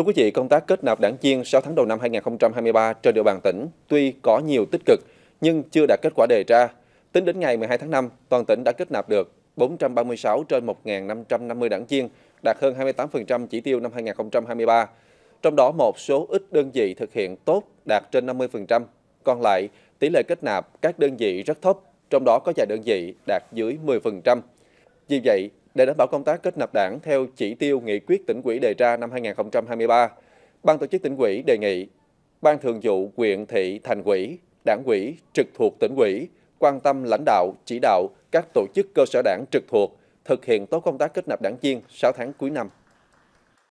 Thưa quý vị, công tác kết nạp đảng viên 6 tháng đầu năm 2023 trên địa bàn tỉnh tuy có nhiều tích cực nhưng chưa đạt kết quả đề ra. Tính đến ngày 12 tháng 5, toàn tỉnh đã kết nạp được 436 trên 1.550 đảng viên, đạt hơn 28% chỉ tiêu năm 2023. Trong đó một số ít đơn vị thực hiện tốt đạt trên 50%, còn lại tỷ lệ kết nạp các đơn vị rất thấp, trong đó có vài đơn vị đạt dưới 10%. Vì vậy, để đảm bảo công tác kết nạp đảng theo chỉ tiêu nghị quyết tỉnh ủy đề ra năm 2023. Ban tổ chức tỉnh ủy đề nghị Ban thường vụ huyện thị thành ủy, đảng ủy trực thuộc tỉnh ủy quan tâm lãnh đạo, chỉ đạo các tổ chức cơ sở đảng trực thuộc thực hiện tốt công tác kết nạp đảng viên 6 tháng cuối năm.